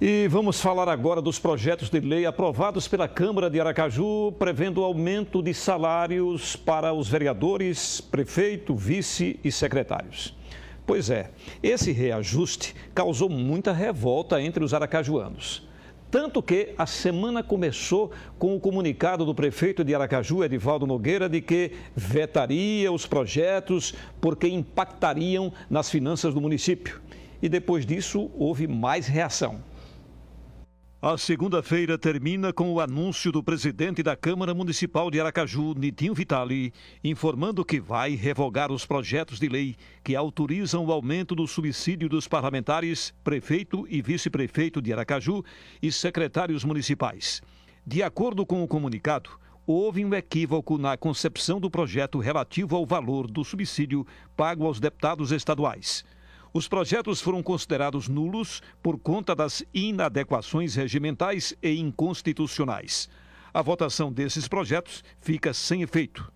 E vamos falar agora dos projetos de lei aprovados pela Câmara de Aracaju, prevendo aumento de salários para os vereadores, prefeito, vice e secretários. Pois é, esse reajuste causou muita revolta entre os aracajuanos. Tanto que a semana começou com o comunicado do prefeito de Aracaju, Edivaldo Nogueira, de que vetaria os projetos porque impactariam nas finanças do município. E depois disso houve mais reação. A segunda-feira termina com o anúncio do presidente da Câmara Municipal de Aracaju, Nitinho Vitali, informando que vai revogar os projetos de lei que autorizam o aumento do subsídio dos parlamentares, prefeito e vice-prefeito de Aracaju e secretários municipais. De acordo com o comunicado, houve um equívoco na concepção do projeto relativo ao valor do subsídio pago aos deputados estaduais. Os projetos foram considerados nulos por conta das inadequações regimentais e inconstitucionais. A votação desses projetos fica sem efeito.